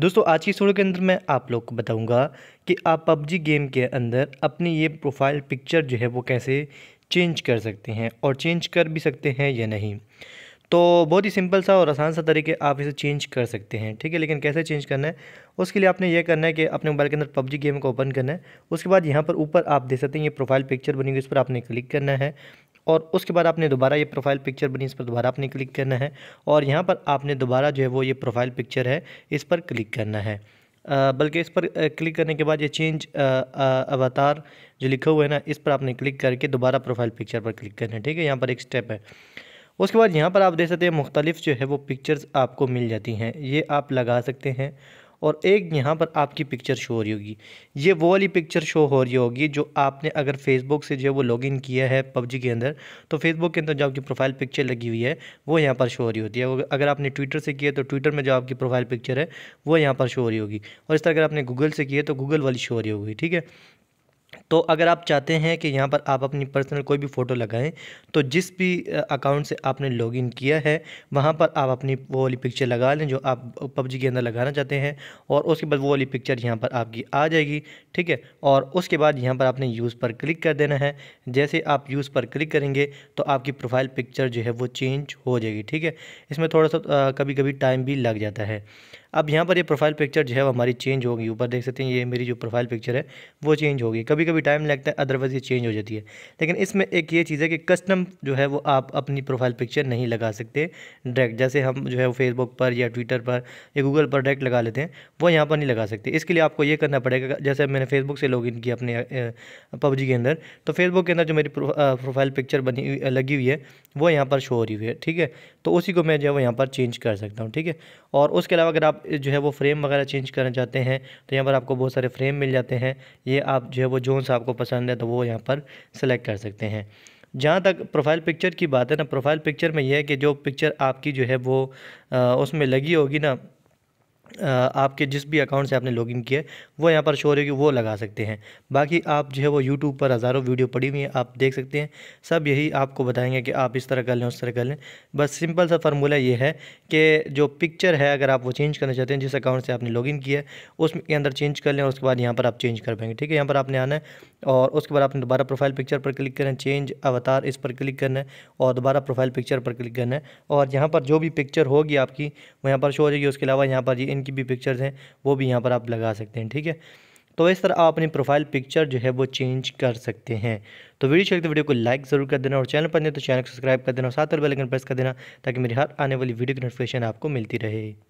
दोस्तों आज की इस वीडियो के अंदर मैं आप लोग को बताऊंगा कि आप पबजी गेम के अंदर अपनी ये प्रोफाइल पिक्चर जो है वो कैसे चेंज कर सकते हैं और चेंज कर भी सकते हैं या नहीं तो बहुत ही सिंपल सा और आसान सा तरीके आप इसे चेंज कर सकते हैं ठीक है लेकिन कैसे चेंज करना है उसके लिए आपने यह करना है कि अपने मोबाइल के अंदर पबजी गेम को ओपन करना है उसके बाद यहाँ पर ऊपर आप देख सकते हैं ये प्रोफाइल पिक्चर बनी हुई इस पर आपने क्लिक करना है और उसके बाद आपने दोबारा ये प्रोफाइल पिक्चर बनी इस पर दोबारा आपने क्लिक करना है और यहाँ पर आपने दोबारा जो है वो ये प्रोफाइल पिक्चर है इस पर क्लिक करना है बल्कि इस पर क्लिक करने के बाद ये चेंज अवतार जो लिखा हुआ है ना इस पर आपने क्लिक करके दोबारा प्रोफाइल पिक्चर पर क्लिक करना है ठीक है यहाँ पर एक स्टेप है उसके बाद यहाँ पर आप देख सकते हैं मुख्तलिफ जो है वो पिक्चर्स आपको मिल जाती हैं ये आप लगा सकते हैं और एक यहाँ पर आपकी पिक्चर शो हो रही होगी ये वो वाली पिक्चर शो हो रही होगी जो आपने अगर फेसबुक से जो है वो लॉगिन किया है पबजी के अंदर तो फेसबुक के अंदर जो आपकी प्रोफाइल पिक्चर लगी हुई है वो यहाँ पर शो हो रही होती है अगर आपने ट्विटर से किया तो ट्विटर में जो आपकी प्रोफाइल पिक्चर है वो यहाँ पर शो हो रही होगी और इस तरह अगर आपने गूगल से किया तो गूगल वाली शो हो रही होगी ठीक है तो अगर आप चाहते हैं कि यहाँ पर आप अपनी पर्सनल कोई भी फ़ोटो लगाएं तो जिस भी अकाउंट से आपने लॉगिन किया है वहाँ पर आप अपनी वो वाली पिक्चर लगा लें जो आप पबजी के अंदर लगाना चाहते हैं और उसके बाद वो वाली पिक्चर यहाँ पर आपकी आ जाएगी ठीक है और उसके बाद यहाँ पर आपने यूज़ पर क्लिक कर देना है जैसे आप यूज़ पर क्लिक करेंगे तो आपकी प्रोफाइल पिक्चर जो है वो चेंज हो जाएगी ठीक है इसमें थोड़ा सा कभी कभी टाइम भी लग जाता है अब यहाँ पर ये प्रोफाइल पिक्चर जो है वो हमारी चेंज होगी ऊपर देख सकते हैं ये मेरी जो प्रोफाइल पिक्चर है वो चेंज होगी कभी कभी टाइम लगता है अदरवाइज़ ये चेंज हो जाती है लेकिन इसमें एक ये चीज़ है कि कस्टम जो है वो आप अपनी प्रोफाइल पिक्चर नहीं लगा सकते डायरेक्ट जैसे हम जो है वो फेसबुक पर या ट्विटर पर या गूगल पर डायरेक्ट लगा लेते हैं वो यहाँ पर नहीं लगा सकते इसके लिए आपको ये करना पड़ेगा जैसे मैंने फेसबुक से लॉग किया अपने पबजी के अंदर तो फेसबुक के अंदर जो मेरी प्रोफाइल पिक्चर बनी लगी हुई है वो यहाँ पर शो हो रही हुई है ठीक है तो उसी को मैं जो है वो यहाँ पर चेंज कर सकता हूँ ठीक है और उसके अलावा अगर आप जो है वो फ्रेम वगैरह चेंज करना चाहते हैं तो यहाँ पर आपको बहुत सारे फ्रेम मिल जाते हैं ये आप जो है वो जोन आपको पसंद है तो वो यहाँ पर सेलेक्ट कर सकते हैं जहाँ तक प्रोफाइल पिक्चर की बात है ना प्रोफाइल पिक्चर में यह है कि जो पिक्चर आपकी जो है वो आ, उसमें लगी होगी ना आपके जिस भी अकाउंट से आपने लॉगिन किया है वो यहाँ पर शो हो रही वो लगा सकते हैं बाकी आप जो है वो यूट्यूब पर हज़ारों वीडियो पड़ी हुई हैं आप देख सकते हैं सब यही आपको बताएंगे कि आप इस तरह कर लें उस तरह कर लें बस सिंपल सा फार्मूला ये है कि जो पिक्चर है अगर आप वो चेंज करना चाहते हैं जिस अकाउंट से आपने लॉगिन किया है उसके अंदर चेंज कर लें और उसके बाद यहाँ पर आप चेंज कर पाएंगे ठीक है यहाँ पर आपने आना है और उसके बाद आपने दोबारा प्रोफाइल पिक्चर पर क्लिक करना है चेंज अवतार इस पर क्लिक करना है और दोबारा प्रोफाइल पिक्चर पर क्लिक करना है और यहाँ पर जो भी पिक्चर होगी आपकी वो यहाँ पर शो हो जाएगी उसके अलावा यहाँ पर ये इन की भी पिक्चर्स हैं वो भी यहाँ पर आप लगा सकते हैं ठीक है तो इस तरह आप अपनी प्रोफाइल पिक्चर जो है वो चेंज कर सकते हैं तो वीडियो चलते तो वीडियो को लाइक ज़रूर कर देना और चैनल पर नहीं तो चैनल को सब्सक्राइब कर देना और साथ और बेलाइकन प्रेस कर देना ताकि मेरी हर आने वाली वीडियो की नोटिफिकेशन आपको मिलती रहे